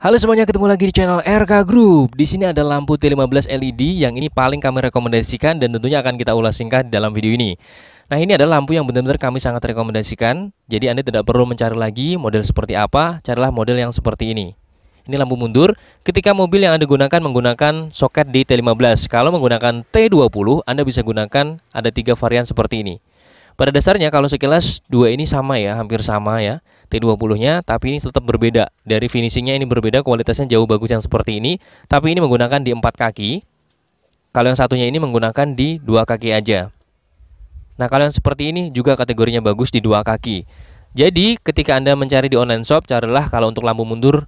Halo semuanya, ketemu lagi di channel RK Group. Di sini ada lampu T15 LED e yang ini paling kami rekomendasikan dan tentunya akan kita ulas singkat dalam video ini. Nah, ini adalah lampu yang benar-benar kami sangat rekomendasikan. Jadi Anda tidak perlu mencari lagi model seperti apa, carilah model yang seperti ini. Ini lampu mundur ketika mobil yang Anda gunakan menggunakan soket di T15. Kalau menggunakan T20, Anda bisa gunakan ada tiga varian seperti ini. Pada dasarnya kalau sekilas dua ini sama ya, hampir sama ya. T20-nya, tapi ini tetap berbeda. Dari finishingnya ini berbeda, kualitasnya jauh bagus yang seperti ini, tapi ini menggunakan di empat kaki. Kalau yang satunya ini menggunakan di dua kaki aja. Nah, kalau yang seperti ini juga kategorinya bagus di dua kaki. Jadi, ketika Anda mencari di online shop, carilah kalau untuk lampu mundur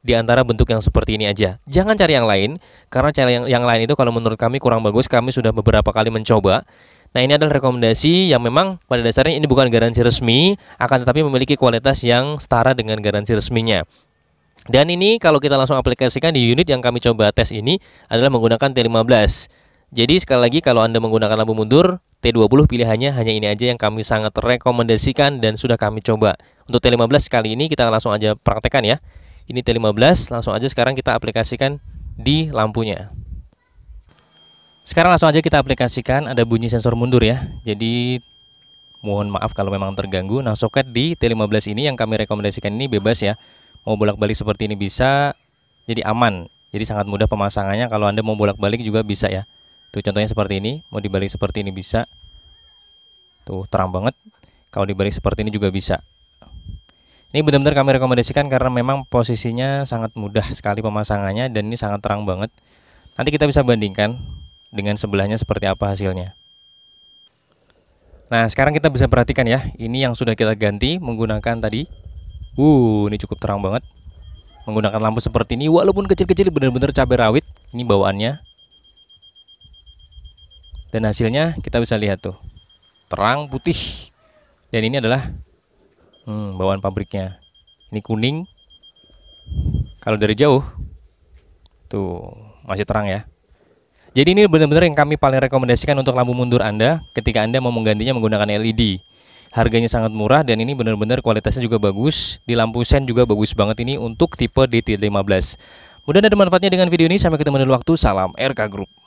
di antara bentuk yang seperti ini aja. Jangan cari yang lain, karena cara yang, yang lain itu kalau menurut kami kurang bagus, kami sudah beberapa kali mencoba. Nah, ini adalah rekomendasi yang memang pada dasarnya ini bukan garansi resmi, akan tetapi memiliki kualitas yang setara dengan garansi resminya. Dan ini kalau kita langsung aplikasikan di unit yang kami coba tes ini adalah menggunakan T15. Jadi sekali lagi kalau Anda menggunakan lampu mundur, T20 pilihannya hanya ini aja yang kami sangat rekomendasikan dan sudah kami coba. Untuk T15 kali ini kita langsung aja praktekan ya. Ini T15, langsung aja sekarang kita aplikasikan di lampunya. Sekarang langsung aja kita aplikasikan, ada bunyi sensor mundur ya. Jadi mohon maaf kalau memang terganggu. Nah, soket di T15 ini yang kami rekomendasikan ini bebas ya. Mau bolak-balik seperti ini bisa, jadi aman. Jadi sangat mudah pemasangannya kalau Anda mau bolak-balik juga bisa ya. Tuh contohnya seperti ini, mau dibalik seperti ini bisa. Tuh terang banget. Kalau dibalik seperti ini juga bisa. Ini benar-benar kami rekomendasikan karena memang posisinya sangat mudah sekali pemasangannya dan ini sangat terang banget. Nanti kita bisa bandingkan dengan sebelahnya seperti apa hasilnya. Nah, sekarang kita bisa perhatikan ya, ini yang sudah kita ganti menggunakan tadi. Uh, ini cukup terang banget. Menggunakan lampu seperti ini, walaupun kecil-kecil benar-benar cabai rawit, ini bawaannya. Dan hasilnya kita bisa lihat tuh, terang putih. Dan ini adalah hmm, bawaan pabriknya. Ini kuning. Kalau dari jauh, tuh masih terang ya. Jadi ini benar-benar yang kami paling rekomendasikan untuk lampu mundur Anda ketika Anda mau menggantinya menggunakan LED. Harganya sangat murah dan ini benar-benar kualitasnya juga bagus. Di lampu sen juga bagus banget ini untuk tipe DT15. Mudah ada manfaatnya dengan video ini. Sampai ketemu di waktu. Salam RK Group.